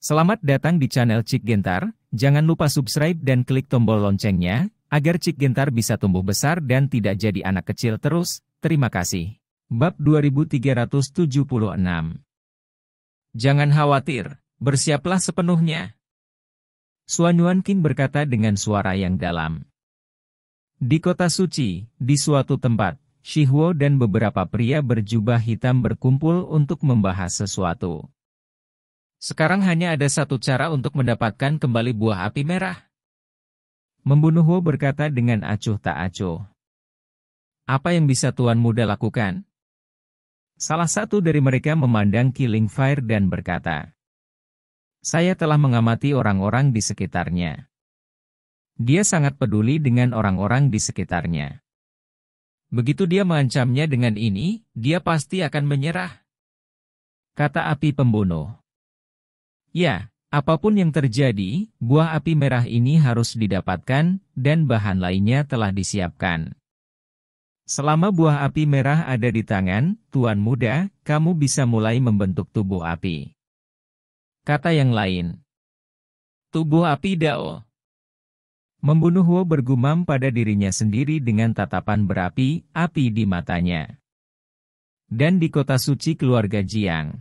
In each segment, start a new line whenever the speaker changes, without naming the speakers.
Selamat datang di channel Cik Gentar, jangan lupa subscribe dan klik tombol loncengnya, agar Cik Gentar bisa tumbuh besar dan tidak jadi anak kecil terus, terima kasih. Bab 2376 Jangan khawatir, bersiaplah sepenuhnya. Suan Yuan berkata dengan suara yang dalam. Di kota suci, di suatu tempat, Shihuo dan beberapa pria berjubah hitam berkumpul untuk membahas sesuatu. Sekarang hanya ada satu cara untuk mendapatkan kembali buah api merah. Membunuh Wo berkata dengan acuh tak acuh. Apa yang bisa Tuan Muda lakukan? Salah satu dari mereka memandang Killing Fire dan berkata, Saya telah mengamati orang-orang di sekitarnya. Dia sangat peduli dengan orang-orang di sekitarnya. Begitu dia mengancamnya dengan ini, dia pasti akan menyerah. Kata api pembunuh. Ya, apapun yang terjadi, buah api merah ini harus didapatkan, dan bahan lainnya telah disiapkan. Selama buah api merah ada di tangan, Tuan Muda, kamu bisa mulai membentuk tubuh api. Kata yang lain. Tubuh api Dao. Membunuh Wo bergumam pada dirinya sendiri dengan tatapan berapi, api di matanya. Dan di kota suci keluarga Jiang.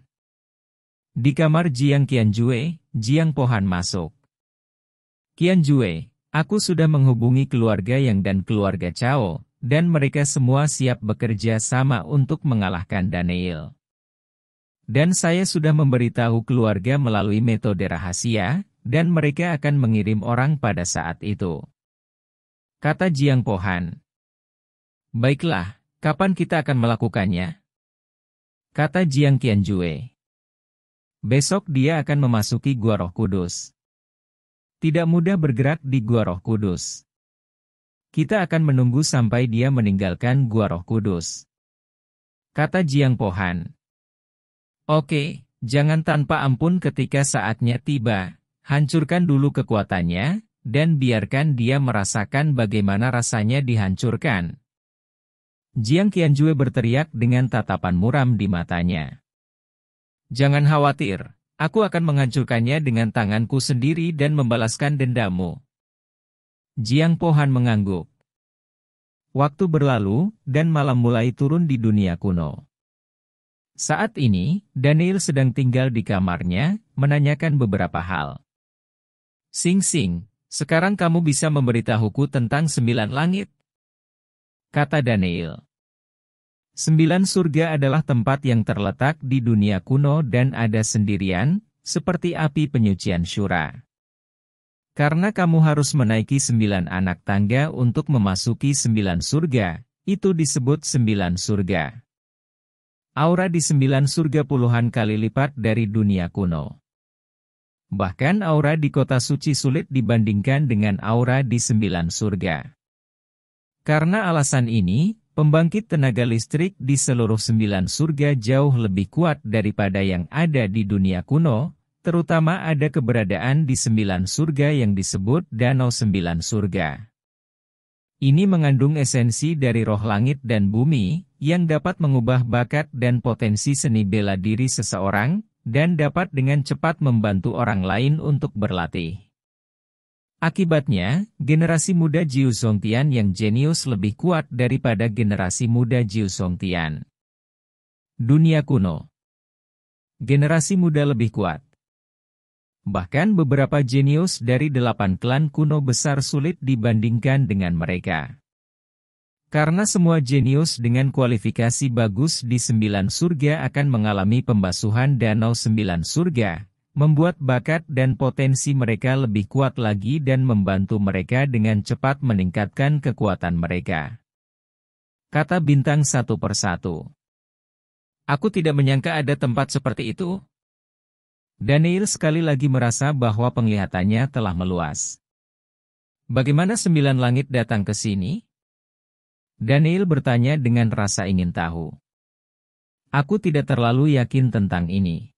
Di kamar Jiang Qianjue, Jiang Pohan masuk. Qianjue, aku sudah menghubungi keluarga Yang dan keluarga Cao, dan mereka semua siap bekerja sama untuk mengalahkan Daniel. Dan saya sudah memberitahu keluarga melalui metode rahasia, dan mereka akan mengirim orang pada saat itu. Kata Jiang Pohan. Baiklah, kapan kita akan melakukannya? Kata Jiang Qianjue. Besok dia akan memasuki Gua Roh Kudus. Tidak mudah bergerak di Gua Roh Kudus. Kita akan menunggu sampai dia meninggalkan Gua Roh Kudus. Kata Jiang Pohan. Oke, jangan tanpa ampun ketika saatnya tiba. Hancurkan dulu kekuatannya, dan biarkan dia merasakan bagaimana rasanya dihancurkan. Jiang Qianjue berteriak dengan tatapan muram di matanya. Jangan khawatir, aku akan menghancurkannya dengan tanganku sendiri dan membalaskan dendammu. Jiang Pohan mengangguk. Waktu berlalu, dan malam mulai turun di dunia kuno. Saat ini, Daniel sedang tinggal di kamarnya, menanyakan beberapa hal. Sing Sing, sekarang kamu bisa memberitahuku tentang sembilan langit. Kata Daniel. Sembilan surga adalah tempat yang terletak di dunia kuno dan ada sendirian, seperti api penyucian syura. Karena kamu harus menaiki sembilan anak tangga untuk memasuki sembilan surga, itu disebut sembilan surga. Aura di sembilan surga puluhan kali lipat dari dunia kuno. Bahkan aura di kota suci sulit dibandingkan dengan aura di sembilan surga. Karena alasan ini, Pembangkit tenaga listrik di seluruh sembilan surga jauh lebih kuat daripada yang ada di dunia kuno, terutama ada keberadaan di sembilan surga yang disebut Danau Sembilan Surga. Ini mengandung esensi dari roh langit dan bumi, yang dapat mengubah bakat dan potensi seni bela diri seseorang, dan dapat dengan cepat membantu orang lain untuk berlatih. Akibatnya, generasi muda Jiu Zhongtian yang jenius lebih kuat daripada generasi muda Jiu Zhongtian. Dunia kuno Generasi muda lebih kuat Bahkan beberapa jenius dari delapan klan kuno besar sulit dibandingkan dengan mereka. Karena semua jenius dengan kualifikasi bagus di sembilan surga akan mengalami pembasuhan danau sembilan surga, membuat bakat dan potensi mereka lebih kuat lagi dan membantu mereka dengan cepat meningkatkan kekuatan mereka. Kata bintang satu persatu. Aku tidak menyangka ada tempat seperti itu. Daniel sekali lagi merasa bahwa penglihatannya telah meluas. Bagaimana sembilan langit datang ke sini? Daniel bertanya dengan rasa ingin tahu. Aku tidak terlalu yakin tentang ini.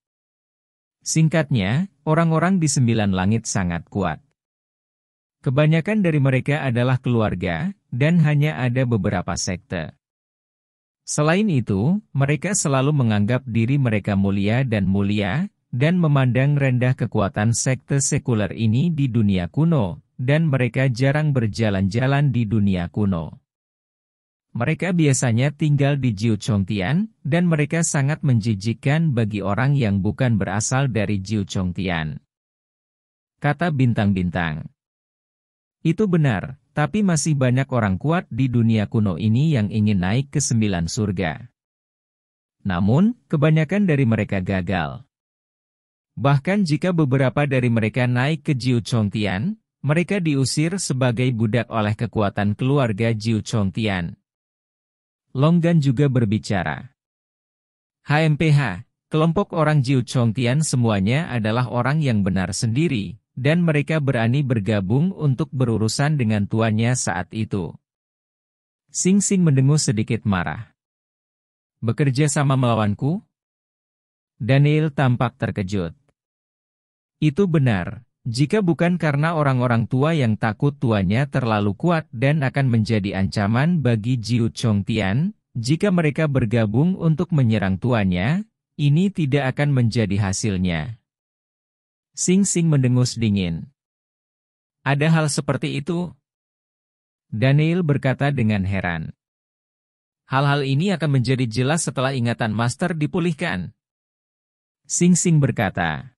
Singkatnya, orang-orang di sembilan langit sangat kuat. Kebanyakan dari mereka adalah keluarga, dan hanya ada beberapa sekte. Selain itu, mereka selalu menganggap diri mereka mulia dan mulia, dan memandang rendah kekuatan sekte sekuler ini di dunia kuno, dan mereka jarang berjalan-jalan di dunia kuno. Mereka biasanya tinggal di Jiuchongtian, dan mereka sangat menjijikan bagi orang yang bukan berasal dari Jiuchongtian. Kata bintang-bintang. Itu benar, tapi masih banyak orang kuat di dunia kuno ini yang ingin naik ke sembilan surga. Namun, kebanyakan dari mereka gagal. Bahkan jika beberapa dari mereka naik ke Jiuchongtian, mereka diusir sebagai budak oleh kekuatan keluarga Jiuchongtian Longgan juga berbicara. HMPH, kelompok orang Jiu Tian semuanya adalah orang yang benar sendiri, dan mereka berani bergabung untuk berurusan dengan tuannya saat itu. Sing Sing mendengus sedikit marah. Bekerja sama melawanku? Daniel tampak terkejut. Itu benar, jika bukan karena orang-orang tua yang takut tuanya terlalu kuat dan akan menjadi ancaman bagi Jiu Chong Tian jika mereka bergabung untuk menyerang tuanya, ini tidak akan menjadi hasilnya. Sing Sing mendengus dingin. Ada hal seperti itu? Daniel berkata dengan heran. Hal-hal ini akan menjadi jelas setelah ingatan master dipulihkan. Sing Sing berkata,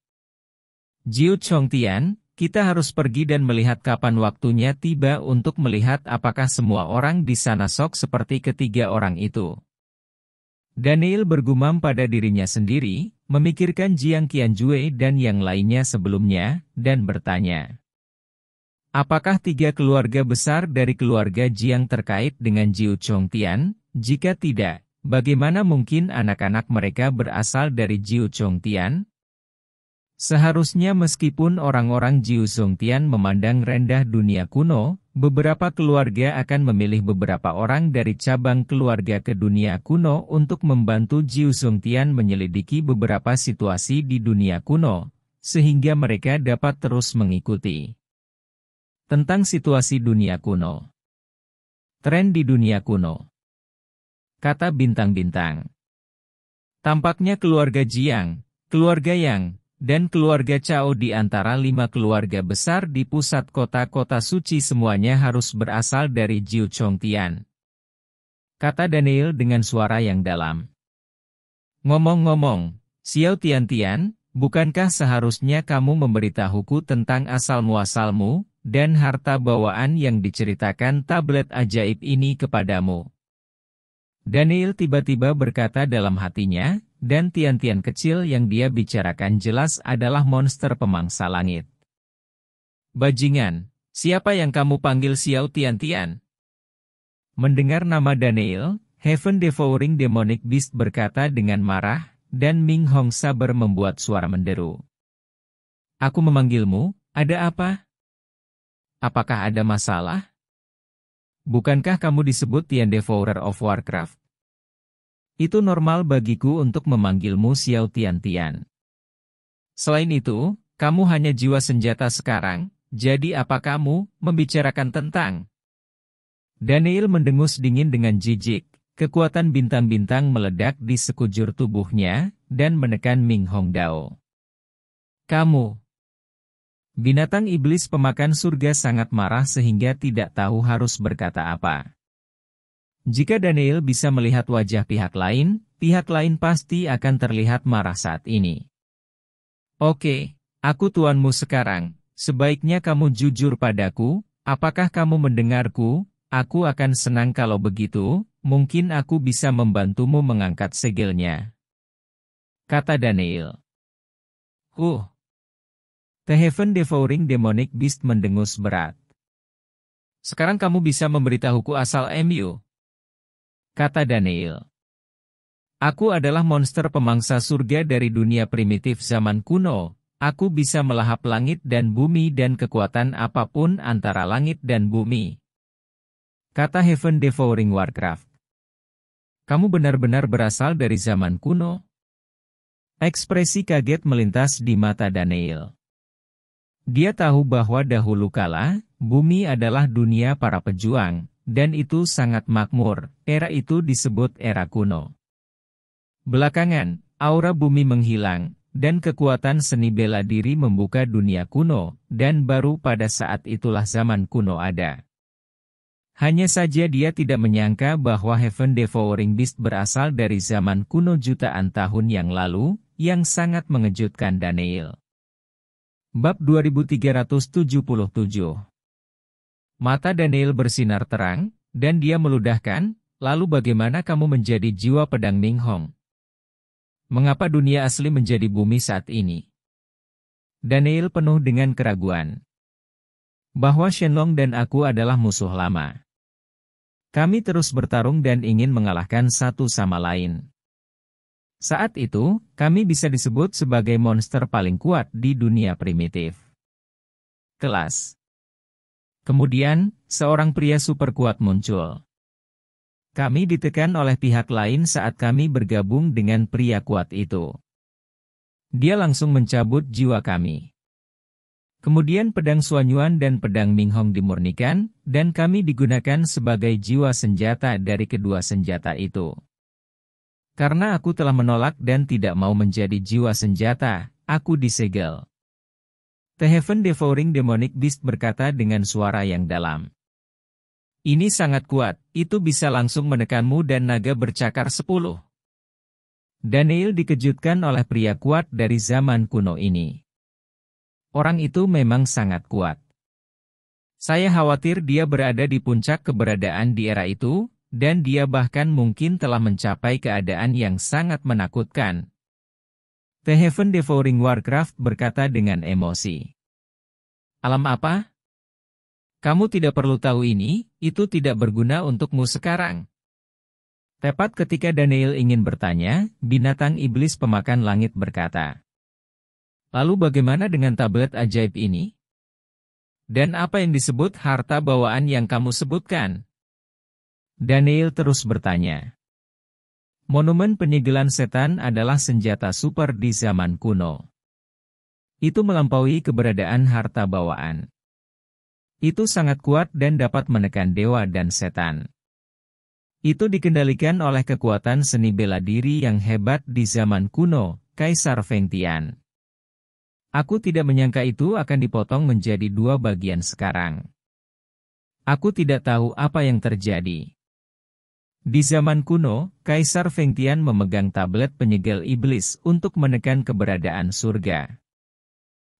Jiu Chong Tian, kita harus pergi dan melihat kapan waktunya tiba untuk melihat apakah semua orang di sana sok seperti ketiga orang itu. Daniel bergumam pada dirinya sendiri, memikirkan Jiang Qianjue dan yang lainnya sebelumnya, dan bertanya. Apakah tiga keluarga besar dari keluarga Jiang terkait dengan Jiu Chong Tian? Jika tidak, bagaimana mungkin anak-anak mereka berasal dari Jiu Chong Tian? Seharusnya meskipun orang-orang Jiu Tian memandang rendah dunia kuno, beberapa keluarga akan memilih beberapa orang dari cabang keluarga ke dunia kuno untuk membantu Jiu Tian menyelidiki beberapa situasi di dunia kuno, sehingga mereka dapat terus mengikuti. Tentang situasi dunia kuno Tren di dunia kuno Kata bintang-bintang Tampaknya keluarga Jiang, keluarga Yang, dan keluarga Cao di antara lima keluarga besar di pusat kota-kota suci semuanya harus berasal dari Jiu Tian. Kata Daniel dengan suara yang dalam. Ngomong-ngomong, Xiao Tian Tian, bukankah seharusnya kamu memberitahuku tentang asal-muasalmu, dan harta bawaan yang diceritakan tablet ajaib ini kepadamu? Daniel tiba-tiba berkata dalam hatinya, dan tian-tian kecil yang dia bicarakan jelas adalah monster pemangsa langit. Bajingan, siapa yang kamu panggil Xiao Tian-Tian? Mendengar nama Daniel, Heaven Devouring Demonic Beast berkata dengan marah, dan Ming Hong Saber membuat suara menderu. Aku memanggilmu, ada apa? Apakah ada masalah? Bukankah kamu disebut Tian Devourer of Warcraft? Itu normal bagiku untuk memanggilmu Xiao Tian Tian. Selain itu, kamu hanya jiwa senjata sekarang, jadi apa kamu membicarakan tentang? Daniel mendengus dingin dengan jijik, kekuatan bintang-bintang meledak di sekujur tubuhnya, dan menekan Ming Hong Dao. Kamu. Binatang iblis pemakan surga sangat marah sehingga tidak tahu harus berkata apa. Jika Daniel bisa melihat wajah pihak lain, pihak lain pasti akan terlihat marah saat ini. Oke, aku tuanmu sekarang, sebaiknya kamu jujur padaku, apakah kamu mendengarku, aku akan senang kalau begitu, mungkin aku bisa membantumu mengangkat segelnya. Kata Daniel. Huh. The Heaven Devouring Demonic Beast mendengus berat. Sekarang kamu bisa memberitahuku asal MU, kata Daniel. Aku adalah monster pemangsa surga dari dunia primitif zaman kuno, aku bisa melahap langit dan bumi dan kekuatan apapun antara langit dan bumi. Kata Heaven Devouring Warcraft. Kamu benar-benar berasal dari zaman kuno? Ekspresi kaget melintas di mata Daniel. Dia tahu bahwa dahulu kala, bumi adalah dunia para pejuang, dan itu sangat makmur. Era itu disebut era kuno. Belakangan, aura bumi menghilang, dan kekuatan seni bela diri membuka dunia kuno, dan baru pada saat itulah zaman kuno ada. Hanya saja dia tidak menyangka bahwa Heaven Devouring Beast berasal dari zaman kuno jutaan tahun yang lalu, yang sangat mengejutkan Daniel. Bab 2377 Mata Daniel bersinar terang, dan dia meludahkan, lalu bagaimana kamu menjadi jiwa pedang Ning Hong? Mengapa dunia asli menjadi bumi saat ini? Daniel penuh dengan keraguan. Bahwa Shenlong dan aku adalah musuh lama. Kami terus bertarung dan ingin mengalahkan satu sama lain. Saat itu, kami bisa disebut sebagai monster paling kuat di dunia primitif. Kelas Kemudian, seorang pria super kuat muncul. Kami ditekan oleh pihak lain saat kami bergabung dengan pria kuat itu. Dia langsung mencabut jiwa kami. Kemudian pedang Suanyuan dan pedang Minghong dimurnikan, dan kami digunakan sebagai jiwa senjata dari kedua senjata itu. Karena aku telah menolak dan tidak mau menjadi jiwa senjata, aku disegel. The Heaven Devouring Demonic Beast berkata dengan suara yang dalam. Ini sangat kuat, itu bisa langsung menekanmu dan naga bercakar sepuluh. Daniel dikejutkan oleh pria kuat dari zaman kuno ini. Orang itu memang sangat kuat. Saya khawatir dia berada di puncak keberadaan di era itu, dan dia bahkan mungkin telah mencapai keadaan yang sangat menakutkan, The Heaven Devouring Warcraft berkata dengan emosi. Alam apa? Kamu tidak perlu tahu ini, itu tidak berguna untukmu sekarang. Tepat ketika Daniel ingin bertanya, binatang iblis pemakan langit berkata. Lalu bagaimana dengan tablet ajaib ini? Dan apa yang disebut harta bawaan yang kamu sebutkan? Daniel terus bertanya. Monumen penyegelan setan adalah senjata super di zaman kuno. Itu melampaui keberadaan harta bawaan. Itu sangat kuat dan dapat menekan dewa dan setan. Itu dikendalikan oleh kekuatan seni bela diri yang hebat di zaman kuno, Kaisar Feng Aku tidak menyangka itu akan dipotong menjadi dua bagian sekarang. Aku tidak tahu apa yang terjadi. Di zaman kuno, Kaisar Fengtian memegang tablet penyegel iblis untuk menekan keberadaan surga.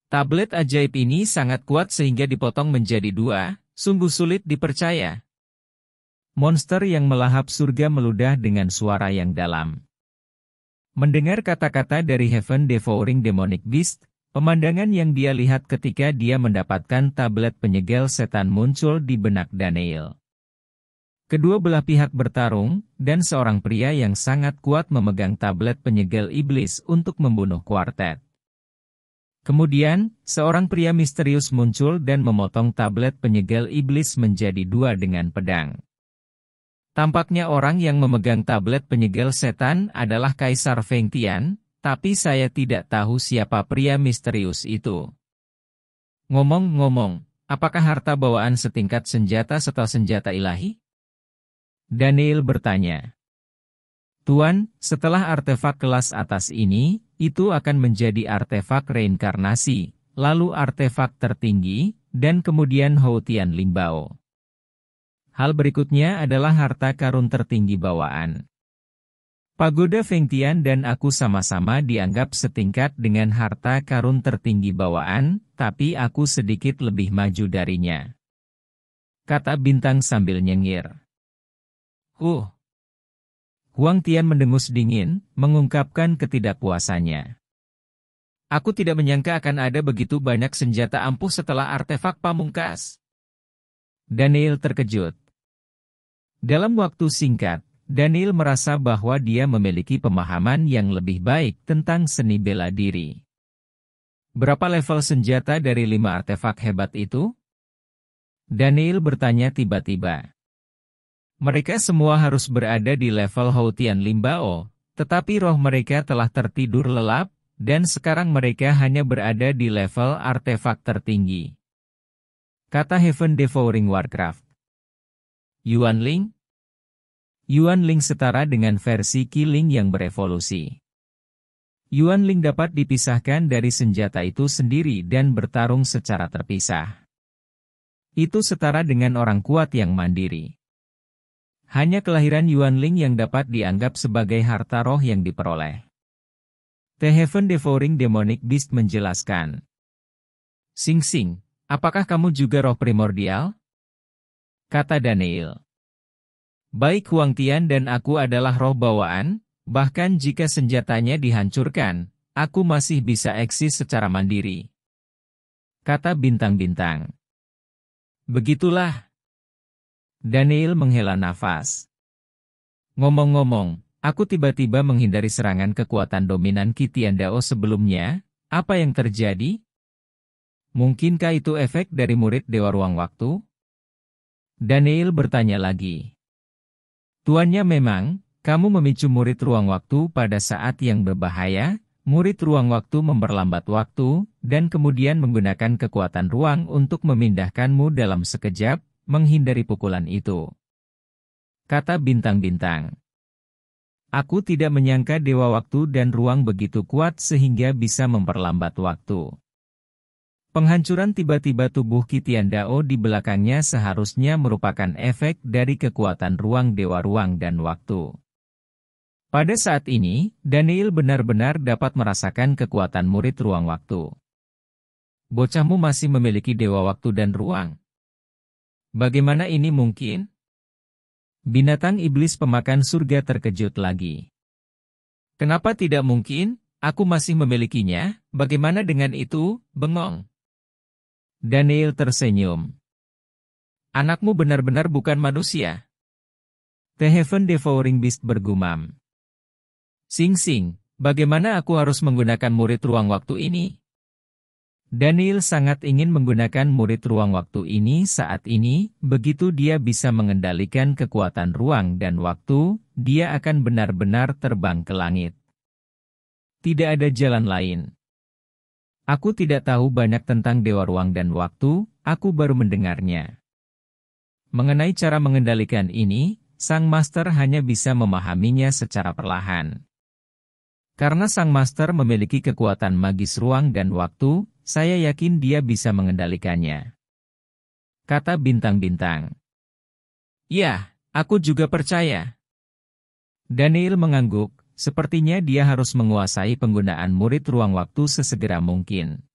Tablet ajaib ini sangat kuat sehingga dipotong menjadi dua, sungguh sulit dipercaya. Monster yang melahap surga meludah dengan suara yang dalam. Mendengar kata-kata dari Heaven Devouring Demonic Beast, Pemandangan yang dia lihat ketika dia mendapatkan tablet penyegel setan muncul di benak Daniel. Kedua belah pihak bertarung, dan seorang pria yang sangat kuat memegang tablet penyegel iblis untuk membunuh kuartet. Kemudian, seorang pria misterius muncul dan memotong tablet penyegel iblis menjadi dua dengan pedang. Tampaknya orang yang memegang tablet penyegel setan adalah Kaisar Feng Tian, tapi saya tidak tahu siapa pria misterius itu. Ngomong-ngomong, apakah harta bawaan setingkat senjata setelah senjata ilahi? Daniel bertanya. Tuan, setelah artefak kelas atas ini, itu akan menjadi artefak reinkarnasi, lalu artefak tertinggi, dan kemudian Houtian Limbao. Hal berikutnya adalah harta karun tertinggi bawaan. Pagoda Fengtian dan aku sama-sama dianggap setingkat dengan harta karun tertinggi bawaan, tapi aku sedikit lebih maju darinya. Kata bintang sambil nyengir. Uh. Huang Tian mendengus dingin, mengungkapkan ketidakpuasannya. Aku tidak menyangka akan ada begitu banyak senjata ampuh setelah artefak pamungkas. Daniel terkejut. Dalam waktu singkat, Daniel merasa bahwa dia memiliki pemahaman yang lebih baik tentang seni bela diri. Berapa level senjata dari lima artefak hebat itu? Daniel bertanya tiba-tiba. Mereka semua harus berada di level Houtian Limbao, tetapi roh mereka telah tertidur lelap, dan sekarang mereka hanya berada di level artefak tertinggi. Kata Heaven Devouring Warcraft. Yuan Ling? Yuan Ling setara dengan versi Killing yang berevolusi. Yuan Ling dapat dipisahkan dari senjata itu sendiri dan bertarung secara terpisah. Itu setara dengan orang kuat yang mandiri. Hanya kelahiran Yuan Ling yang dapat dianggap sebagai harta roh yang diperoleh. The Heaven Devouring Demonic Beast menjelaskan. Sing Sing, apakah kamu juga roh primordial? Kata Daniel. Baik Huang Tian dan aku adalah roh bawaan, bahkan jika senjatanya dihancurkan, aku masih bisa eksis secara mandiri. Kata bintang-bintang. Begitulah, Daniel menghela nafas. Ngomong-ngomong, aku tiba-tiba menghindari serangan kekuatan dominan Kitian Dao sebelumnya, apa yang terjadi? Mungkinkah itu efek dari murid Dewa Ruang Waktu? Daniel bertanya lagi. Tuannya memang, kamu memicu murid ruang waktu pada saat yang berbahaya, murid ruang waktu memperlambat waktu, dan kemudian menggunakan kekuatan ruang untuk memindahkanmu dalam sekejap, menghindari pukulan itu. Kata bintang-bintang. Aku tidak menyangka dewa waktu dan ruang begitu kuat sehingga bisa memperlambat waktu. Penghancuran tiba-tiba tubuh Kitian Dao di belakangnya seharusnya merupakan efek dari kekuatan ruang dewa ruang dan waktu. Pada saat ini, Daniel benar-benar dapat merasakan kekuatan murid ruang waktu. Bocahmu masih memiliki dewa waktu dan ruang. Bagaimana ini mungkin? Binatang iblis pemakan surga terkejut lagi. Kenapa tidak mungkin? Aku masih memilikinya, bagaimana dengan itu, bengong. Daniel tersenyum. Anakmu benar-benar bukan manusia. The Heaven Devouring Beast bergumam. Sing Sing, bagaimana aku harus menggunakan murid ruang waktu ini? Daniel sangat ingin menggunakan murid ruang waktu ini saat ini, begitu dia bisa mengendalikan kekuatan ruang dan waktu, dia akan benar-benar terbang ke langit. Tidak ada jalan lain. Aku tidak tahu banyak tentang dewa ruang dan waktu, aku baru mendengarnya. Mengenai cara mengendalikan ini, sang master hanya bisa memahaminya secara perlahan. Karena sang master memiliki kekuatan magis ruang dan waktu, saya yakin dia bisa mengendalikannya. Kata bintang-bintang. Ya, aku juga percaya. Daniel mengangguk, sepertinya dia harus menguasai penggunaan murid ruang waktu sesegera mungkin.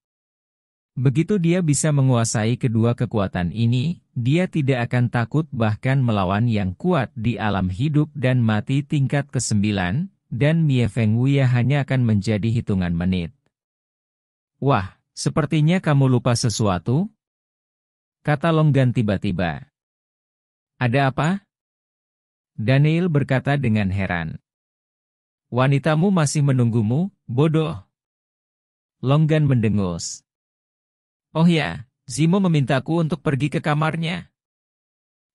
Begitu dia bisa menguasai kedua kekuatan ini, dia tidak akan takut bahkan melawan yang kuat di alam hidup dan mati tingkat ke-9, dan Mie Feng Wuya hanya akan menjadi hitungan menit. Wah, Sepertinya kamu lupa sesuatu? Kata Longgan tiba-tiba. Ada apa? Daniel berkata dengan heran. Wanitamu masih menunggumu, bodoh. Longgan mendengus. Oh ya, Zimo memintaku untuk pergi ke kamarnya.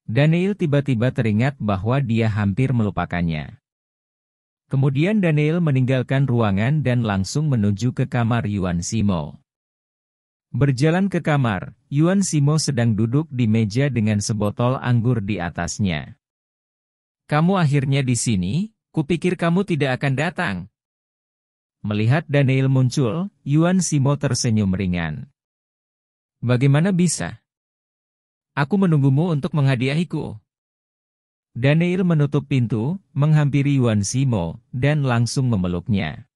Daniel tiba-tiba teringat bahwa dia hampir melupakannya. Kemudian Daniel meninggalkan ruangan dan langsung menuju ke kamar Yuan Simo. Berjalan ke kamar, Yuan Simo sedang duduk di meja dengan sebotol anggur di atasnya. Kamu akhirnya di sini, kupikir kamu tidak akan datang. Melihat Daniel muncul, Yuan Simo tersenyum ringan. Bagaimana bisa? Aku menunggumu untuk menghadiahiku. Daniel menutup pintu, menghampiri Yuan Simo, dan langsung memeluknya.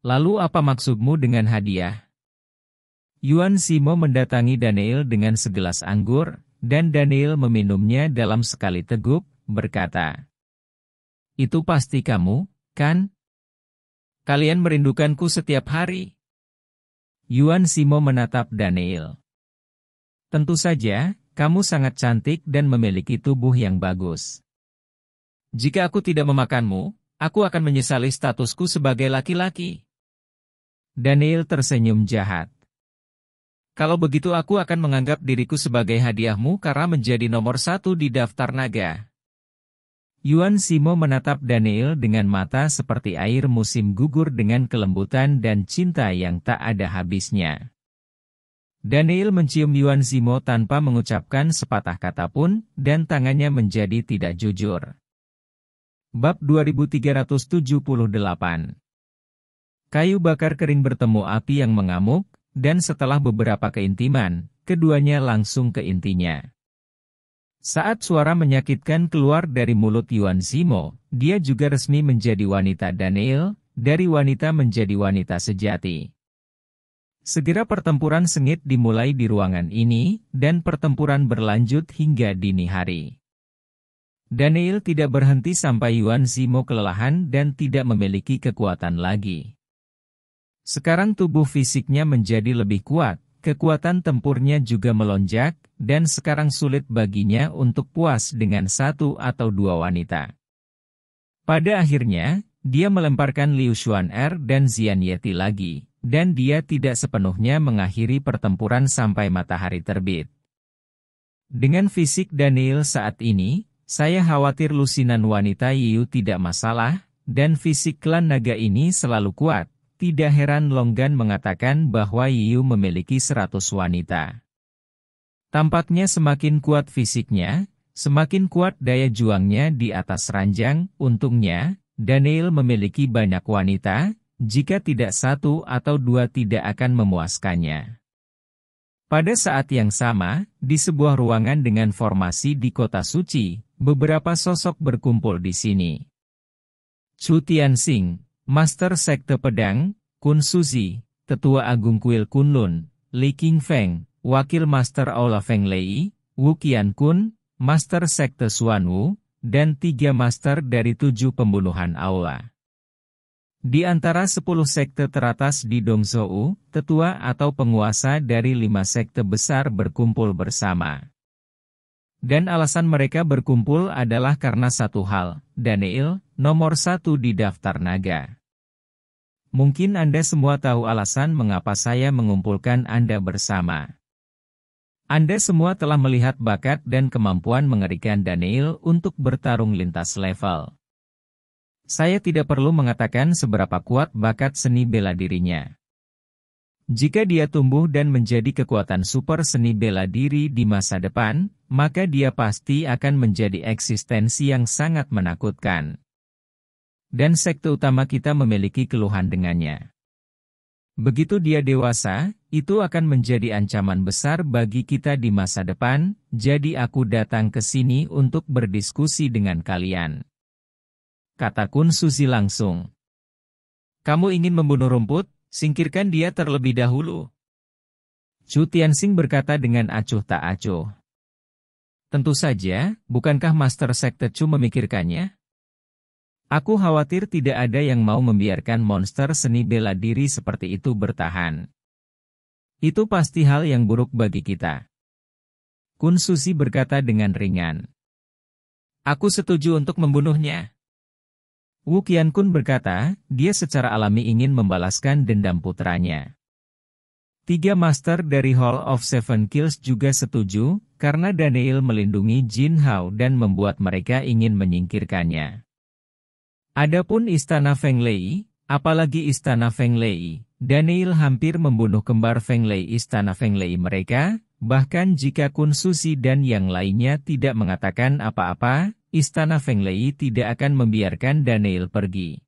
Lalu apa maksudmu dengan hadiah? Yuan Simo mendatangi Daniel dengan segelas anggur, dan Daniel meminumnya dalam sekali teguk, berkata, Itu pasti kamu, kan? Kalian merindukanku setiap hari. Yuan Simo menatap Daniel. Tentu saja, kamu sangat cantik dan memiliki tubuh yang bagus. Jika aku tidak memakanmu, aku akan menyesali statusku sebagai laki-laki. Daniel tersenyum jahat. Kalau begitu aku akan menganggap diriku sebagai hadiahmu karena menjadi nomor satu di daftar naga. Yuan Simo menatap Daniel dengan mata seperti air musim gugur dengan kelembutan dan cinta yang tak ada habisnya. Daniel mencium Yuan Simo tanpa mengucapkan sepatah kata pun, dan tangannya menjadi tidak jujur. Bab 2378 Kayu bakar kering bertemu api yang mengamuk, dan setelah beberapa keintiman, keduanya langsung ke intinya. Saat suara menyakitkan keluar dari mulut Yuan Simo, dia juga resmi menjadi wanita Daniel, dari wanita menjadi wanita sejati. Segera pertempuran sengit dimulai di ruangan ini, dan pertempuran berlanjut hingga dini hari. Daniel tidak berhenti sampai Yuan Simo kelelahan dan tidak memiliki kekuatan lagi. Sekarang tubuh fisiknya menjadi lebih kuat, kekuatan tempurnya juga melonjak, dan sekarang sulit baginya untuk puas dengan satu atau dua wanita. Pada akhirnya, dia melemparkan Liu Xuan Er dan Zian Yeti lagi, dan dia tidak sepenuhnya mengakhiri pertempuran sampai matahari terbit. Dengan fisik Daniel saat ini, saya khawatir lusinan wanita Yu tidak masalah, dan fisik klan naga ini selalu kuat, tidak heran Longgan mengatakan bahwa Yu memiliki 100 wanita. Tampaknya semakin kuat fisiknya, semakin kuat daya juangnya di atas ranjang, untungnya, Daniel memiliki banyak wanita, jika tidak satu atau dua tidak akan memuaskannya. Pada saat yang sama, di sebuah ruangan dengan formasi di kota suci, beberapa sosok berkumpul di sini. Chu Singh. Master Sekte Pedang, Kun Suzi, Tetua Agung Kuil Kunlun, Li King Feng, Wakil Master Aula Feng Lei, Wu Qian Kun, Master Sekte Suan Wu, dan tiga master dari tujuh pembunuhan Aula. Di antara sepuluh sekte teratas di Dongzhou, tetua atau penguasa dari lima sekte besar berkumpul bersama. Dan alasan mereka berkumpul adalah karena satu hal, Daniel, nomor satu di daftar naga. Mungkin Anda semua tahu alasan mengapa saya mengumpulkan Anda bersama. Anda semua telah melihat bakat dan kemampuan mengerikan Daniel untuk bertarung lintas level. Saya tidak perlu mengatakan seberapa kuat bakat seni bela dirinya. Jika dia tumbuh dan menjadi kekuatan super seni bela diri di masa depan, maka dia pasti akan menjadi eksistensi yang sangat menakutkan. Dan sekte utama kita memiliki keluhan dengannya. Begitu dia dewasa, itu akan menjadi ancaman besar bagi kita di masa depan, jadi aku datang ke sini untuk berdiskusi dengan kalian. Kata Kun Susi langsung. Kamu ingin membunuh rumput, singkirkan dia terlebih dahulu. Chu Tianxing berkata dengan acuh tak acuh. Tentu saja, bukankah Master Sekte Chu memikirkannya? Aku khawatir tidak ada yang mau membiarkan monster seni bela diri seperti itu bertahan. Itu pasti hal yang buruk bagi kita. Kun Susi berkata dengan ringan. Aku setuju untuk membunuhnya. Wu Qian Kun berkata, dia secara alami ingin membalaskan dendam putranya. Tiga master dari Hall of Seven Kills juga setuju, karena Daniel melindungi Jin Hao dan membuat mereka ingin menyingkirkannya. Adapun istana Feng Lei, apalagi istana Feng Lei, Daniel hampir membunuh kembar Feng Lei istana Feng Lei mereka, bahkan jika Kun Susi dan yang lainnya tidak mengatakan apa-apa, istana Feng Lei tidak akan membiarkan Daniel pergi.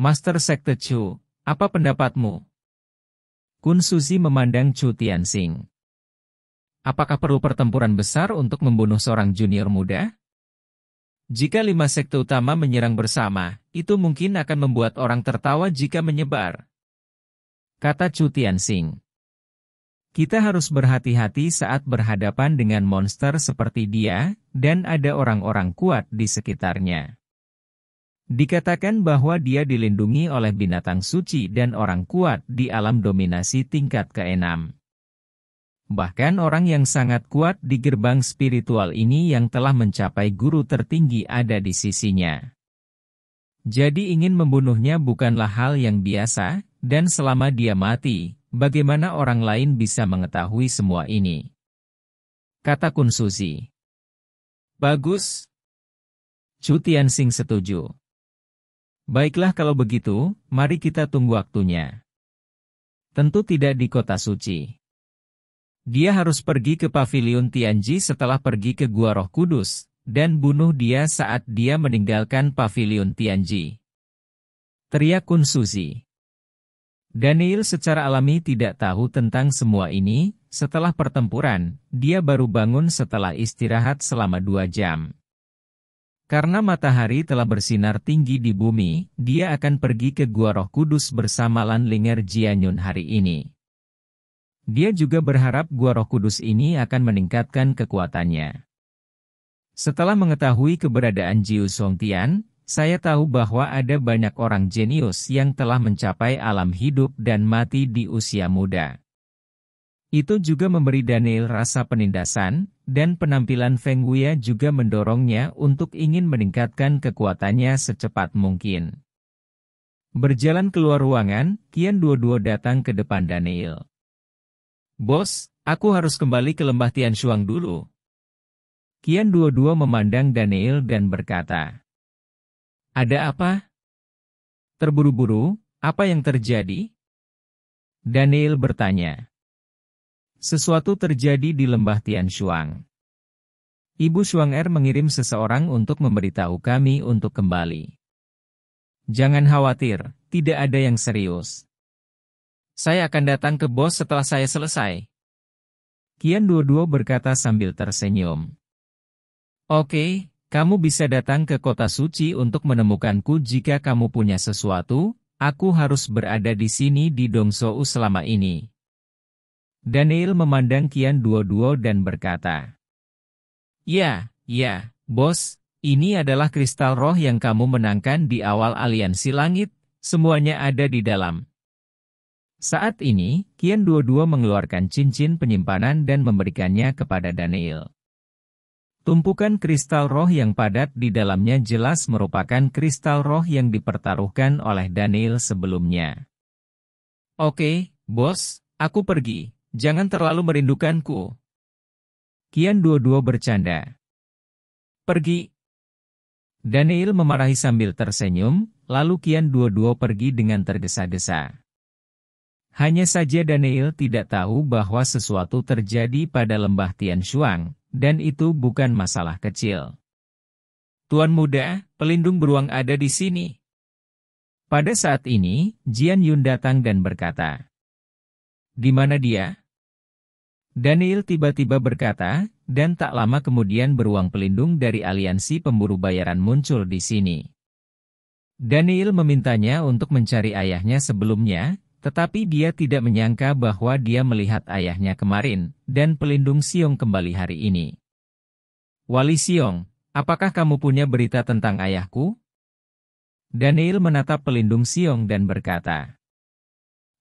Master Sekte Chu, apa pendapatmu? Kun Susi memandang Chu Tianxing. Apakah perlu pertempuran besar untuk membunuh seorang junior muda? Jika lima sekte utama menyerang bersama, itu mungkin akan membuat orang tertawa jika menyebar. Kata Chu Tianxing. Kita harus berhati-hati saat berhadapan dengan monster seperti dia, dan ada orang-orang kuat di sekitarnya. Dikatakan bahwa dia dilindungi oleh binatang suci dan orang kuat di alam dominasi tingkat keenam. Bahkan orang yang sangat kuat di gerbang spiritual ini yang telah mencapai guru tertinggi ada di sisinya. Jadi ingin membunuhnya bukanlah hal yang biasa, dan selama dia mati, bagaimana orang lain bisa mengetahui semua ini? Kata Kun Suzi. Bagus. Cutian Sing setuju. Baiklah kalau begitu, mari kita tunggu waktunya. Tentu tidak di kota suci. Dia harus pergi ke pavilion Tianji setelah pergi ke Gua Roh Kudus, dan bunuh dia saat dia meninggalkan pavilion Tianji. Teriak Kun Suzi. Daniel secara alami tidak tahu tentang semua ini, setelah pertempuran, dia baru bangun setelah istirahat selama dua jam. Karena matahari telah bersinar tinggi di bumi, dia akan pergi ke Gua Roh Kudus bersama Lan Linger Jianyun hari ini. Dia juga berharap gua roh kudus ini akan meningkatkan kekuatannya. Setelah mengetahui keberadaan Jiu Tian, saya tahu bahwa ada banyak orang jenius yang telah mencapai alam hidup dan mati di usia muda. Itu juga memberi Daniel rasa penindasan, dan penampilan Feng Wuya juga mendorongnya untuk ingin meningkatkan kekuatannya secepat mungkin. Berjalan keluar ruangan, Kian Duo-Duo datang ke depan Daniel. Bos, aku harus kembali ke lembah Tian Shuang dulu. Kian dua-dua memandang Daniel dan berkata, Ada apa? Terburu-buru, apa yang terjadi? Daniel bertanya. Sesuatu terjadi di lembah Tian Shuang. Ibu Shuang Er mengirim seseorang untuk memberitahu kami untuk kembali. Jangan khawatir, tidak ada yang serius. Saya akan datang ke bos setelah saya selesai. Kian dua-dua berkata sambil tersenyum. Oke, kamu bisa datang ke kota suci untuk menemukanku jika kamu punya sesuatu, aku harus berada di sini di Dongsou selama ini. Daniel memandang Kian Duo-Duo dan berkata, Ya, ya, bos, ini adalah kristal roh yang kamu menangkan di awal aliansi langit, semuanya ada di dalam. Saat ini, Kian dua-dua mengeluarkan cincin penyimpanan dan memberikannya kepada Daniel. Tumpukan kristal roh yang padat di dalamnya jelas merupakan kristal roh yang dipertaruhkan oleh Daniel sebelumnya. Oke, bos, aku pergi. Jangan terlalu merindukanku. Kian dua-dua bercanda. Pergi. Daniel memarahi sambil tersenyum, lalu Kian dua-dua pergi dengan tergesa-gesa. Hanya saja Daniel tidak tahu bahwa sesuatu terjadi pada lembah Tian Shuang, dan itu bukan masalah kecil. Tuan muda, pelindung beruang ada di sini. Pada saat ini, Jian Yun datang dan berkata, Di mana dia? Daniel tiba-tiba berkata, dan tak lama kemudian beruang pelindung dari aliansi pemburu bayaran muncul di sini. Daniel memintanya untuk mencari ayahnya sebelumnya, tetapi dia tidak menyangka bahwa dia melihat ayahnya kemarin, dan pelindung Siong kembali hari ini. Wali Siong, apakah kamu punya berita tentang ayahku? Daniel menatap pelindung Siong dan berkata,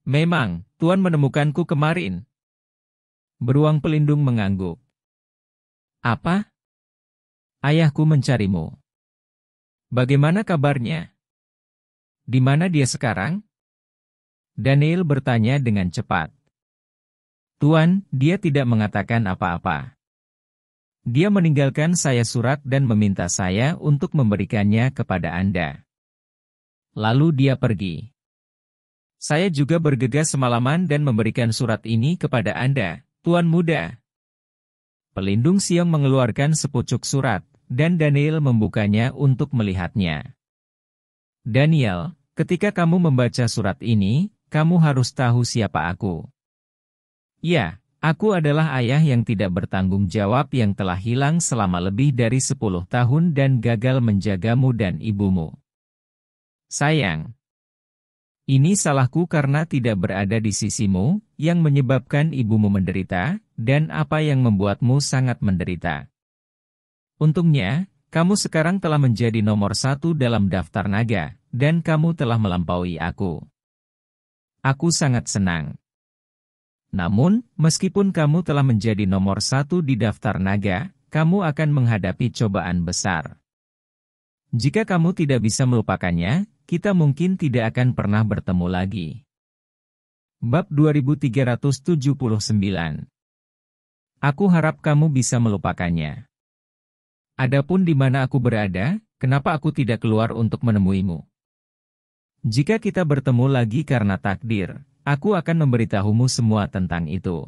Memang, Tuan menemukanku kemarin. Beruang pelindung mengangguk. Apa? Ayahku mencarimu. Bagaimana kabarnya? Di mana dia sekarang? Daniel bertanya dengan cepat. Tuan, dia tidak mengatakan apa-apa. Dia meninggalkan saya surat dan meminta saya untuk memberikannya kepada Anda. Lalu dia pergi. Saya juga bergegas semalaman dan memberikan surat ini kepada Anda, Tuan Muda. Pelindung Siang mengeluarkan sepucuk surat, dan Daniel membukanya untuk melihatnya. Daniel, ketika kamu membaca surat ini, kamu harus tahu siapa aku. Ya, aku adalah ayah yang tidak bertanggung jawab yang telah hilang selama lebih dari 10 tahun dan gagal menjagamu dan ibumu. Sayang. Ini salahku karena tidak berada di sisimu, yang menyebabkan ibumu menderita, dan apa yang membuatmu sangat menderita. Untungnya, kamu sekarang telah menjadi nomor satu dalam daftar naga, dan kamu telah melampaui aku. Aku sangat senang. Namun, meskipun kamu telah menjadi nomor satu di daftar naga, kamu akan menghadapi cobaan besar. Jika kamu tidak bisa melupakannya, kita mungkin tidak akan pernah bertemu lagi. Bab 2379 Aku harap kamu bisa melupakannya. Adapun di mana aku berada, kenapa aku tidak keluar untuk menemuimu? Jika kita bertemu lagi karena takdir, aku akan memberitahumu semua tentang itu.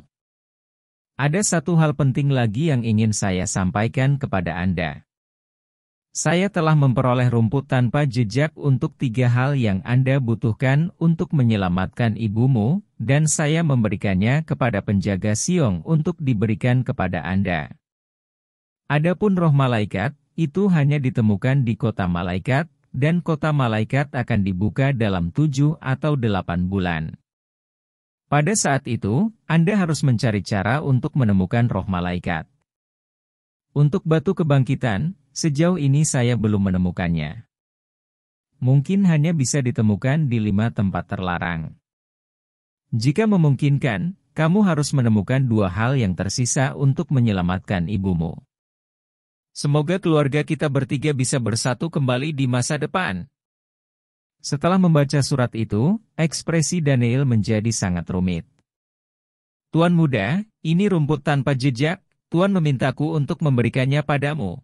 Ada satu hal penting lagi yang ingin saya sampaikan kepada Anda. Saya telah memperoleh rumput tanpa jejak untuk tiga hal yang Anda butuhkan untuk menyelamatkan ibumu, dan saya memberikannya kepada penjaga Siong untuk diberikan kepada Anda. Adapun roh malaikat, itu hanya ditemukan di kota malaikat, dan kota malaikat akan dibuka dalam tujuh atau delapan bulan. Pada saat itu, Anda harus mencari cara untuk menemukan roh malaikat. Untuk batu kebangkitan, sejauh ini saya belum menemukannya. Mungkin hanya bisa ditemukan di lima tempat terlarang. Jika memungkinkan, kamu harus menemukan dua hal yang tersisa untuk menyelamatkan ibumu. Semoga keluarga kita bertiga bisa bersatu kembali di masa depan. Setelah membaca surat itu, ekspresi Daniel menjadi sangat rumit. Tuan muda, ini rumput tanpa jejak, Tuan memintaku untuk memberikannya padamu.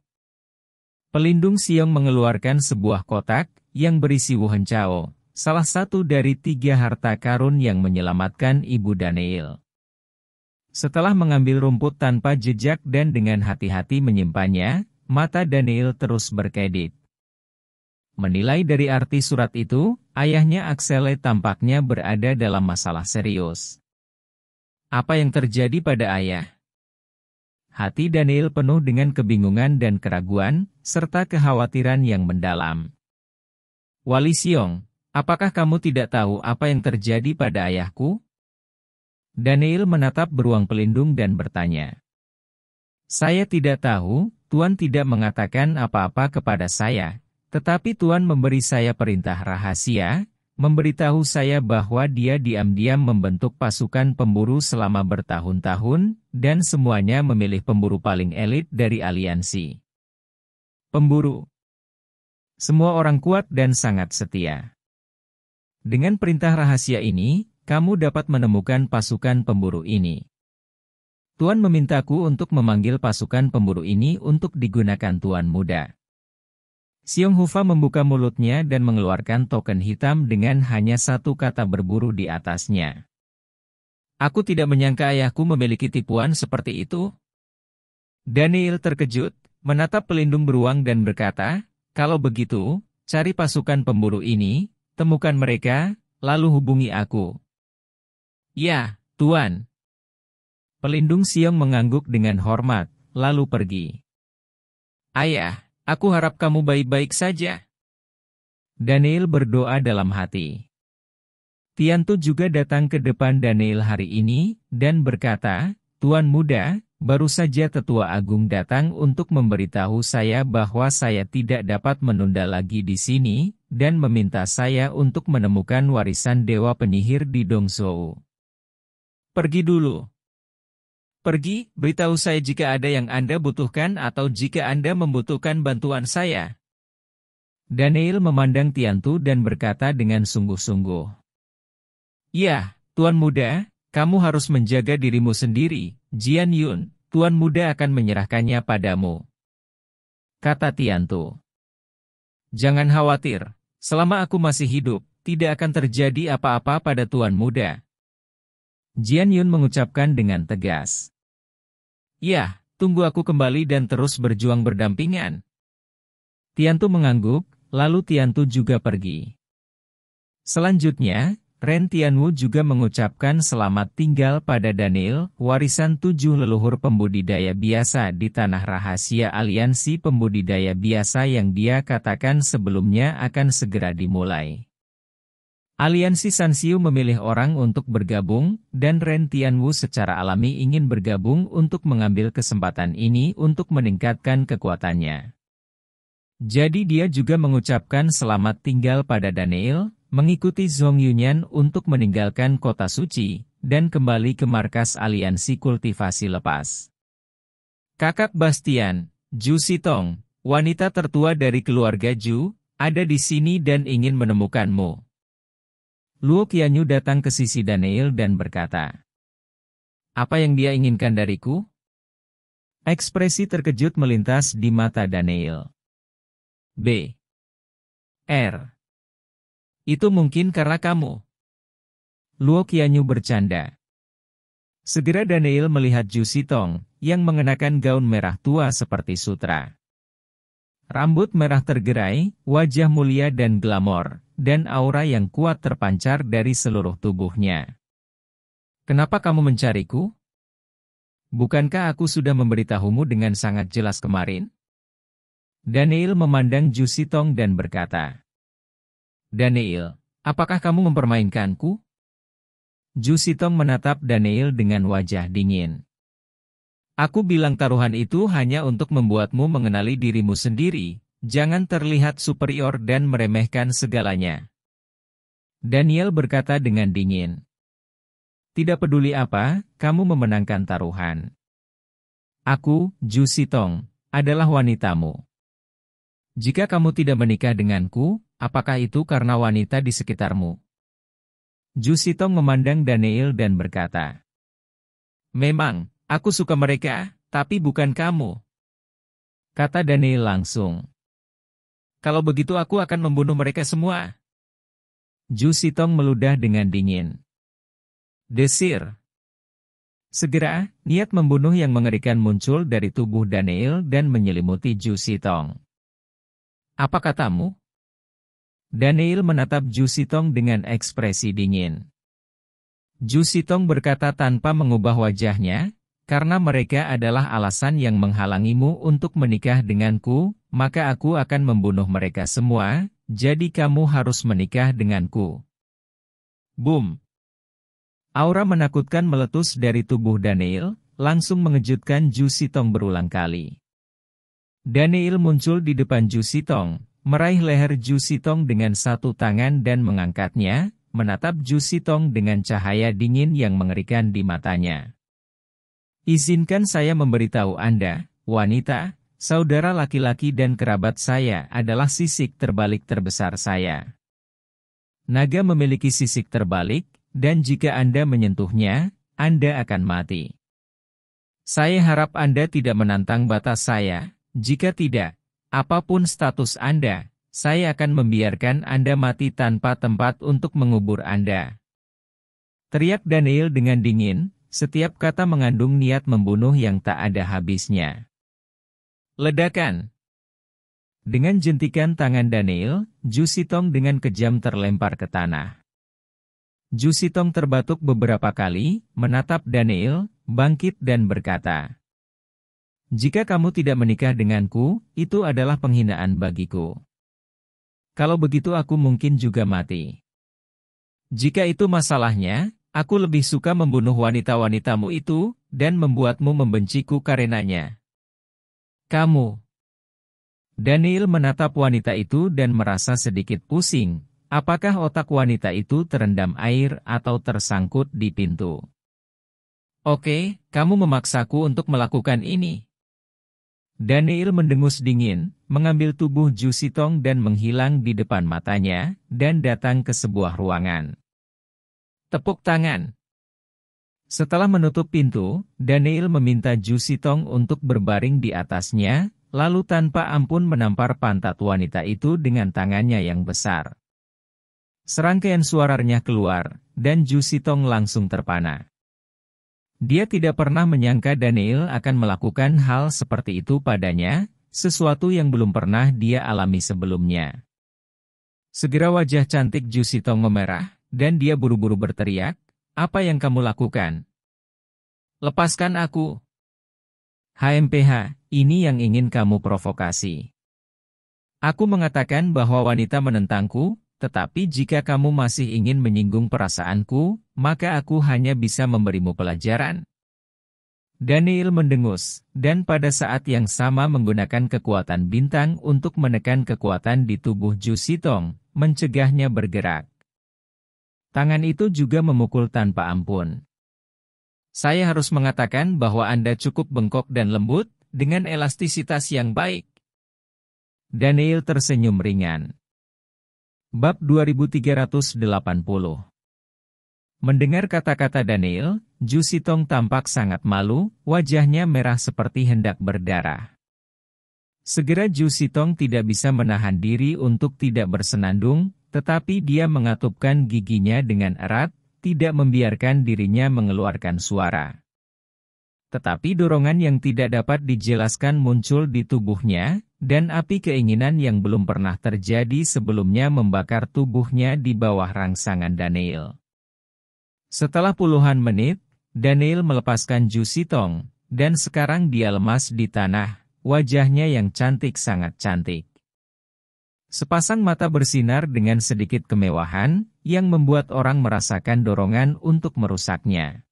Pelindung Siong mengeluarkan sebuah kotak, yang berisi Wuhan Chao, salah satu dari tiga harta karun yang menyelamatkan Ibu Daniel. Setelah mengambil rumput tanpa jejak dan dengan hati-hati menyimpannya, mata Daniel terus berkedip. Menilai dari arti surat itu, ayahnya Aksele tampaknya berada dalam masalah serius. Apa yang terjadi pada ayah? Hati Daniel penuh dengan kebingungan dan keraguan, serta kekhawatiran yang mendalam. Wali Siong, apakah kamu tidak tahu apa yang terjadi pada ayahku? Daniel menatap beruang pelindung dan bertanya. Saya tidak tahu, Tuan tidak mengatakan apa-apa kepada saya, tetapi tuan memberi saya perintah rahasia, memberitahu saya bahwa dia diam-diam membentuk pasukan pemburu selama bertahun-tahun, dan semuanya memilih pemburu paling elit dari aliansi. Pemburu Semua orang kuat dan sangat setia. Dengan perintah rahasia ini, kamu dapat menemukan pasukan pemburu ini. Tuan memintaku untuk memanggil pasukan pemburu ini untuk digunakan Tuan muda. Siung Hufa membuka mulutnya dan mengeluarkan token hitam dengan hanya satu kata berburu di atasnya. Aku tidak menyangka ayahku memiliki tipuan seperti itu. Daniel terkejut, menatap pelindung beruang dan berkata, kalau begitu, cari pasukan pemburu ini, temukan mereka, lalu hubungi aku. Ya, Tuan. Pelindung Siong mengangguk dengan hormat, lalu pergi. Ayah, aku harap kamu baik-baik saja. Daniel berdoa dalam hati. Tiantu juga datang ke depan Daniel hari ini, dan berkata, Tuan muda, baru saja tetua agung datang untuk memberitahu saya bahwa saya tidak dapat menunda lagi di sini, dan meminta saya untuk menemukan warisan dewa penyihir di Dongzhou. Pergi dulu. Pergi, beritahu saya jika ada yang Anda butuhkan atau jika Anda membutuhkan bantuan saya. Daniel memandang Tiantu dan berkata dengan sungguh-sungguh. Ya, Tuan Muda, kamu harus menjaga dirimu sendiri, Jian Yun, Tuan Muda akan menyerahkannya padamu. Kata Tiantu. Jangan khawatir, selama aku masih hidup, tidak akan terjadi apa-apa pada Tuan Muda. Jian Yun mengucapkan dengan tegas. "Ya, tunggu aku kembali dan terus berjuang berdampingan. Tiantu mengangguk, lalu Tiantu juga pergi. Selanjutnya, Ren Wu juga mengucapkan selamat tinggal pada Daniel, warisan tujuh leluhur pembudidaya biasa di Tanah Rahasia Aliansi Pembudidaya Biasa yang dia katakan sebelumnya akan segera dimulai. Aliansi Sansiu memilih orang untuk bergabung, dan Ren Tianwu secara alami ingin bergabung untuk mengambil kesempatan ini untuk meningkatkan kekuatannya. Jadi dia juga mengucapkan selamat tinggal pada Daniel, mengikuti Zhong Yunyan untuk meninggalkan kota suci, dan kembali ke markas aliansi kultivasi lepas. Kakak Bastian, Ju Sitong, wanita tertua dari keluarga Ju, ada di sini dan ingin menemukanmu. Luo Qianyu datang ke sisi Daniel dan berkata, Apa yang dia inginkan dariku? Ekspresi terkejut melintas di mata Daniel. B. R. Itu mungkin karena kamu. Luo Qianyu bercanda. Segera Daniel melihat Ju Sitong, yang mengenakan gaun merah tua seperti sutra. Rambut merah tergerai, wajah mulia dan glamor, dan aura yang kuat terpancar dari seluruh tubuhnya. Kenapa kamu mencariku? Bukankah aku sudah memberitahumu dengan sangat jelas kemarin? Daniel memandang Jusitong dan berkata, Daniel, apakah kamu mempermainkanku? Jusitong menatap Daniel dengan wajah dingin. Aku bilang taruhan itu hanya untuk membuatmu mengenali dirimu sendiri, jangan terlihat superior dan meremehkan segalanya. Daniel berkata dengan dingin. Tidak peduli apa, kamu memenangkan taruhan. Aku, Ju Sitong, adalah wanitamu. Jika kamu tidak menikah denganku, apakah itu karena wanita di sekitarmu? Ju Sitong memandang Daniel dan berkata, Memang, Aku suka mereka, tapi bukan kamu. Kata Daniel langsung. Kalau begitu aku akan membunuh mereka semua. Ju Sitong meludah dengan dingin. Desir. Segera, niat membunuh yang mengerikan muncul dari tubuh Daniel dan menyelimuti Ju Sitong. Apa katamu? Daniel menatap Ju Sitong dengan ekspresi dingin. Ju Sitong berkata tanpa mengubah wajahnya, karena mereka adalah alasan yang menghalangimu untuk menikah denganku, maka aku akan membunuh mereka semua, jadi kamu harus menikah denganku. Boom! Aura menakutkan meletus dari tubuh Daniel, langsung mengejutkan Ju Sitong berulang kali. Daniel muncul di depan Ju Sitong, meraih leher Ju Sitong dengan satu tangan dan mengangkatnya, menatap Ju Sitong dengan cahaya dingin yang mengerikan di matanya. Izinkan saya memberitahu Anda, wanita, saudara laki-laki dan kerabat saya adalah sisik terbalik terbesar saya. Naga memiliki sisik terbalik, dan jika Anda menyentuhnya, Anda akan mati. Saya harap Anda tidak menantang batas saya, jika tidak, apapun status Anda, saya akan membiarkan Anda mati tanpa tempat untuk mengubur Anda. Teriak Daniel dengan dingin, setiap kata mengandung niat membunuh yang tak ada habisnya. Ledakan Dengan jentikan tangan Daniel, Jusitong dengan kejam terlempar ke tanah. Jusitong terbatuk beberapa kali, menatap Daniel, bangkit dan berkata, Jika kamu tidak menikah denganku, itu adalah penghinaan bagiku. Kalau begitu aku mungkin juga mati. Jika itu masalahnya, Aku lebih suka membunuh wanita-wanitamu itu, dan membuatmu membenciku karenanya. Kamu. Daniel menatap wanita itu dan merasa sedikit pusing. Apakah otak wanita itu terendam air atau tersangkut di pintu? Oke, kamu memaksaku untuk melakukan ini. Daniel mendengus dingin, mengambil tubuh Jusitong dan menghilang di depan matanya, dan datang ke sebuah ruangan. Tepuk tangan. Setelah menutup pintu, Daniel meminta Ju Sitong untuk berbaring di atasnya, lalu tanpa ampun menampar pantat wanita itu dengan tangannya yang besar. Serangkaian suaranya keluar, dan Ju Sitong langsung terpana. Dia tidak pernah menyangka Daniel akan melakukan hal seperti itu padanya, sesuatu yang belum pernah dia alami sebelumnya. Segera wajah cantik Ju Sitong memerah, dan dia buru-buru berteriak, apa yang kamu lakukan? Lepaskan aku. HMPH, ini yang ingin kamu provokasi. Aku mengatakan bahwa wanita menentangku, tetapi jika kamu masih ingin menyinggung perasaanku, maka aku hanya bisa memberimu pelajaran. Daniel mendengus, dan pada saat yang sama menggunakan kekuatan bintang untuk menekan kekuatan di tubuh Jusitong, mencegahnya bergerak. Tangan itu juga memukul tanpa ampun. Saya harus mengatakan bahwa Anda cukup bengkok dan lembut, dengan elastisitas yang baik. Daniel tersenyum ringan. Bab 2380 Mendengar kata-kata Daniel, Jusitong tampak sangat malu, wajahnya merah seperti hendak berdarah. Segera Jusitong tidak bisa menahan diri untuk tidak bersenandung, tetapi dia mengatupkan giginya dengan erat, tidak membiarkan dirinya mengeluarkan suara. Tetapi dorongan yang tidak dapat dijelaskan muncul di tubuhnya, dan api keinginan yang belum pernah terjadi sebelumnya membakar tubuhnya di bawah rangsangan Daniel. Setelah puluhan menit, Daniel melepaskan Jusi Tong, dan sekarang dia lemas di tanah, wajahnya yang cantik sangat cantik. Sepasang mata bersinar dengan sedikit kemewahan, yang membuat orang merasakan dorongan untuk merusaknya.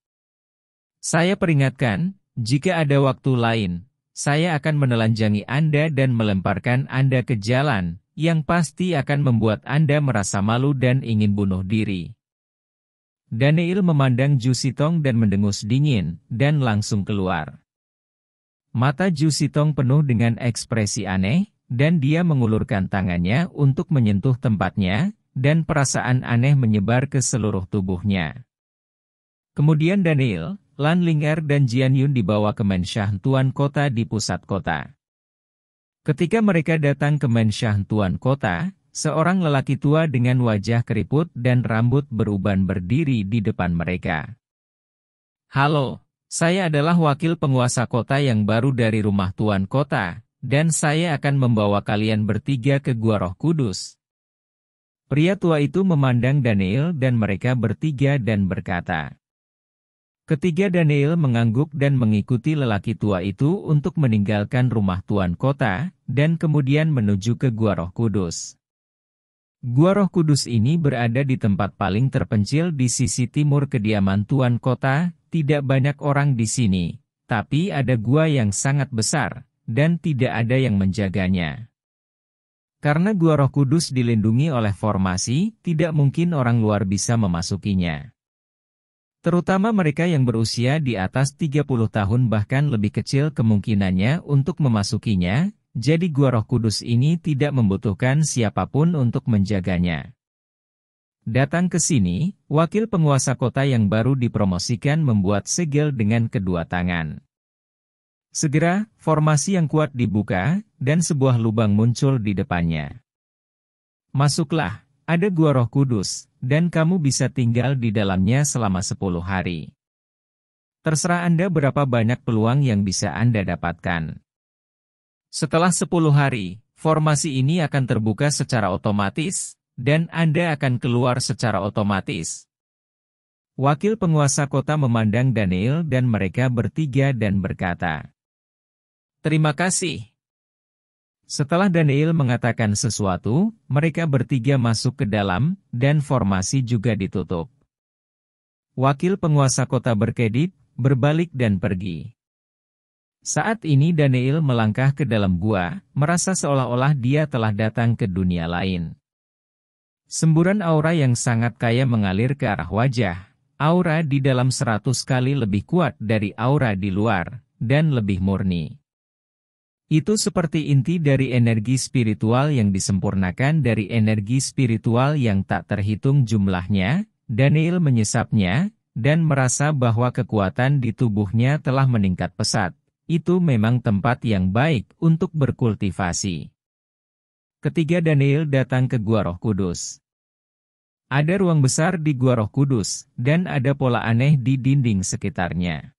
Saya peringatkan, jika ada waktu lain, saya akan menelanjangi Anda dan melemparkan Anda ke jalan, yang pasti akan membuat Anda merasa malu dan ingin bunuh diri. Daniel memandang Jusitong dan mendengus dingin, dan langsung keluar. Mata Jusitong penuh dengan ekspresi aneh, dan dia mengulurkan tangannya untuk menyentuh tempatnya, dan perasaan aneh menyebar ke seluruh tubuhnya. Kemudian Daniel, Lan Linger dan Jian Yun dibawa ke Mensyah Tuan Kota di pusat kota. Ketika mereka datang ke Mensyah Tuan Kota, seorang lelaki tua dengan wajah keriput dan rambut beruban berdiri di depan mereka. Halo, saya adalah wakil penguasa kota yang baru dari rumah Tuan Kota, dan saya akan membawa kalian bertiga ke gua roh kudus. Pria tua itu memandang Daniel dan mereka bertiga dan berkata, Ketiga Daniel mengangguk dan mengikuti lelaki tua itu untuk meninggalkan rumah tuan kota, dan kemudian menuju ke Gua Roh Kudus. Gua Roh Kudus ini berada di tempat paling terpencil di sisi timur kediaman tuan kota, tidak banyak orang di sini, tapi ada gua yang sangat besar, dan tidak ada yang menjaganya. Karena gua roh kudus dilindungi oleh formasi, tidak mungkin orang luar bisa memasukinya. Terutama mereka yang berusia di atas 30 tahun bahkan lebih kecil kemungkinannya untuk memasukinya, jadi gua roh kudus ini tidak membutuhkan siapapun untuk menjaganya. Datang ke sini, wakil penguasa kota yang baru dipromosikan membuat segel dengan kedua tangan. Segera, formasi yang kuat dibuka, dan sebuah lubang muncul di depannya. Masuklah, ada gua roh kudus, dan kamu bisa tinggal di dalamnya selama 10 hari. Terserah Anda berapa banyak peluang yang bisa Anda dapatkan. Setelah 10 hari, formasi ini akan terbuka secara otomatis, dan Anda akan keluar secara otomatis. Wakil penguasa kota memandang Daniel dan mereka bertiga dan berkata, Terima kasih. Setelah Daniel mengatakan sesuatu, mereka bertiga masuk ke dalam, dan formasi juga ditutup. Wakil penguasa kota berkedip, berbalik dan pergi. Saat ini Daniel melangkah ke dalam gua, merasa seolah-olah dia telah datang ke dunia lain. Semburan aura yang sangat kaya mengalir ke arah wajah. Aura di dalam seratus kali lebih kuat dari aura di luar, dan lebih murni. Itu seperti inti dari energi spiritual yang disempurnakan dari energi spiritual yang tak terhitung jumlahnya, Daniel menyesapnya, dan merasa bahwa kekuatan di tubuhnya telah meningkat pesat. Itu memang tempat yang baik untuk berkultivasi. Ketiga Daniel datang ke Gua Roh Kudus. Ada ruang besar di Gua Roh Kudus, dan ada pola aneh di dinding sekitarnya.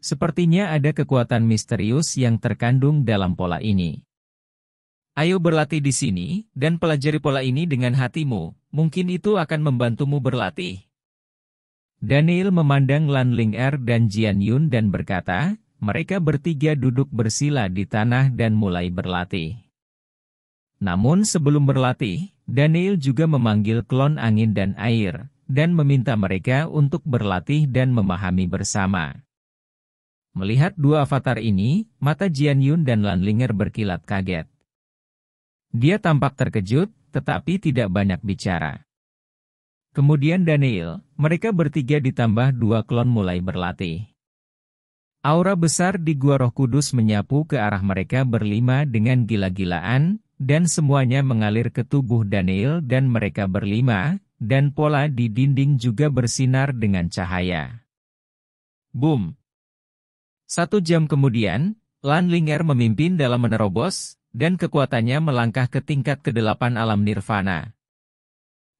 Sepertinya ada kekuatan misterius yang terkandung dalam pola ini. Ayo berlatih di sini, dan pelajari pola ini dengan hatimu, mungkin itu akan membantumu berlatih. Daniel memandang Lan Ling Er dan Jian Yun dan berkata, mereka bertiga duduk bersila di tanah dan mulai berlatih. Namun sebelum berlatih, Daniel juga memanggil klon angin dan air, dan meminta mereka untuk berlatih dan memahami bersama. Melihat dua avatar ini, mata Jian Yun dan Lan Linger berkilat kaget. Dia tampak terkejut, tetapi tidak banyak bicara. Kemudian Daniel, mereka bertiga ditambah dua klon mulai berlatih. Aura besar di Gua Roh Kudus menyapu ke arah mereka berlima dengan gila-gilaan, dan semuanya mengalir ke tubuh Daniel dan mereka berlima, dan pola di dinding juga bersinar dengan cahaya. Boom! Satu jam kemudian, Lan Ling'er memimpin dalam menerobos, dan kekuatannya melangkah ke tingkat kedelapan alam nirvana.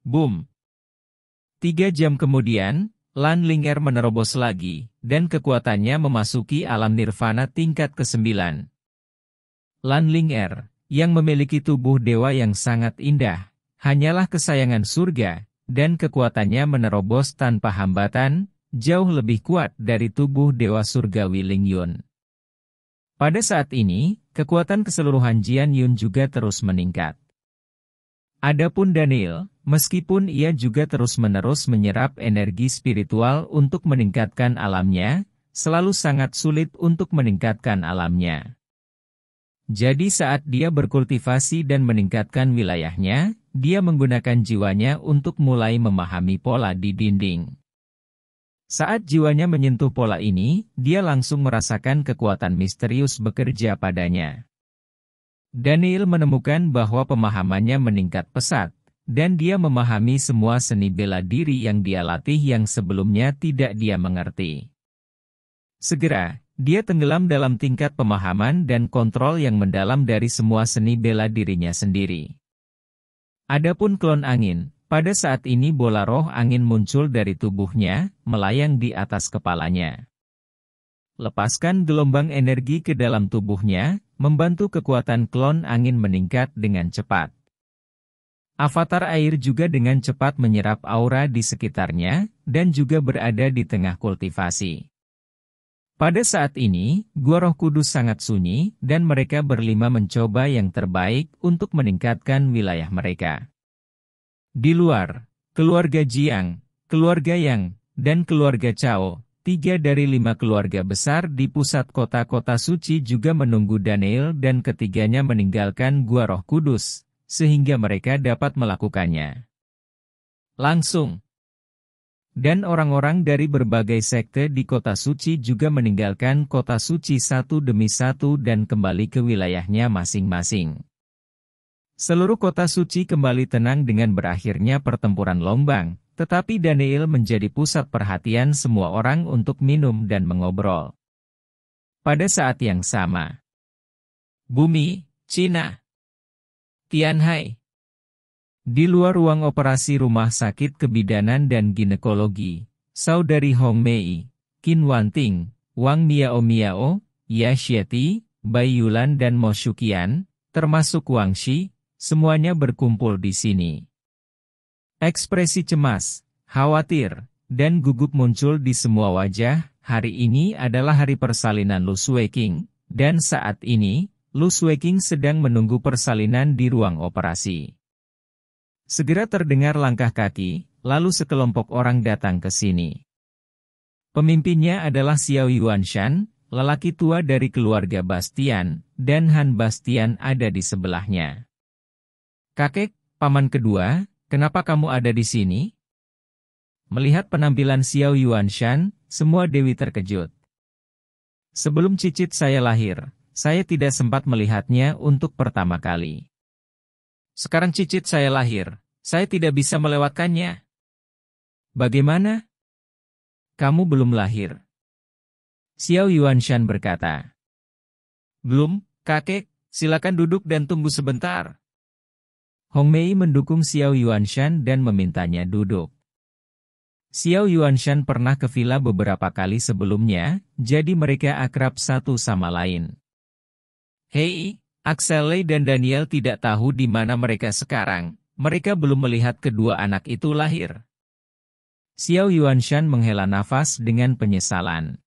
Boom! Tiga jam kemudian, Lan Ling'er menerobos lagi, dan kekuatannya memasuki alam nirvana tingkat ke-9. Ling'er, yang memiliki tubuh dewa yang sangat indah, hanyalah kesayangan surga, dan kekuatannya menerobos tanpa hambatan, jauh lebih kuat dari tubuh Dewa surga Wiling Yun. Pada saat ini, kekuatan keseluruhan Jian Yun juga terus meningkat. Adapun Daniel, meskipun ia juga terus-menerus menyerap energi spiritual untuk meningkatkan alamnya, selalu sangat sulit untuk meningkatkan alamnya. Jadi saat dia berkultivasi dan meningkatkan wilayahnya, dia menggunakan jiwanya untuk mulai memahami pola di dinding. Saat jiwanya menyentuh pola ini, dia langsung merasakan kekuatan misterius bekerja padanya. Daniel menemukan bahwa pemahamannya meningkat pesat, dan dia memahami semua seni bela diri yang dia latih yang sebelumnya tidak dia mengerti. Segera, dia tenggelam dalam tingkat pemahaman dan kontrol yang mendalam dari semua seni bela dirinya sendiri. Adapun klon angin, pada saat ini bola roh angin muncul dari tubuhnya, melayang di atas kepalanya. Lepaskan gelombang energi ke dalam tubuhnya, membantu kekuatan klon angin meningkat dengan cepat. Avatar air juga dengan cepat menyerap aura di sekitarnya, dan juga berada di tengah kultivasi. Pada saat ini, Gua Roh Kudus sangat sunyi, dan mereka berlima mencoba yang terbaik untuk meningkatkan wilayah mereka. Di luar, keluarga Jiang, keluarga Yang, dan keluarga Cao, tiga dari lima keluarga besar di pusat kota-kota suci juga menunggu Daniel dan ketiganya meninggalkan gua roh kudus, sehingga mereka dapat melakukannya. Langsung. Dan orang-orang dari berbagai sekte di kota suci juga meninggalkan kota suci satu demi satu dan kembali ke wilayahnya masing-masing. Seluruh kota suci kembali tenang dengan berakhirnya pertempuran lombang, tetapi Daniel menjadi pusat perhatian semua orang untuk minum dan mengobrol. Pada saat yang sama, bumi, Cina, Tianhai, di luar ruang operasi rumah sakit kebidanan dan ginekologi, saudari Hong Mei, Qin Wanting, Wang Miao Miao, Ya Bai Yulan dan Mo Shukian, termasuk Wang Shi, Semuanya berkumpul di sini. Ekspresi cemas, khawatir, dan gugup muncul di semua wajah. Hari ini adalah hari persalinan Lu King, dan saat ini, Lu King sedang menunggu persalinan di ruang operasi. Segera terdengar langkah kaki, lalu sekelompok orang datang ke sini. Pemimpinnya adalah Xiao Yuanshan, lelaki tua dari keluarga Bastian, dan Han Bastian ada di sebelahnya. Kakek, paman kedua, kenapa kamu ada di sini? Melihat penampilan Xiao Yuanshan, semua dewi terkejut. Sebelum cicit saya lahir, saya tidak sempat melihatnya untuk pertama kali. Sekarang cicit saya lahir, saya tidak bisa melewatkannya. Bagaimana? Kamu belum lahir. Xiao Yuanshan berkata. Belum, kakek, silakan duduk dan tunggu sebentar. Hong Mei mendukung Xiao Yuanshan dan memintanya duduk. Xiao Yuanshan pernah ke villa beberapa kali sebelumnya, jadi mereka akrab satu sama lain. Hei, Axel Lei dan Daniel tidak tahu di mana mereka sekarang. Mereka belum melihat kedua anak itu lahir. Xiao Yuanshan menghela nafas dengan penyesalan.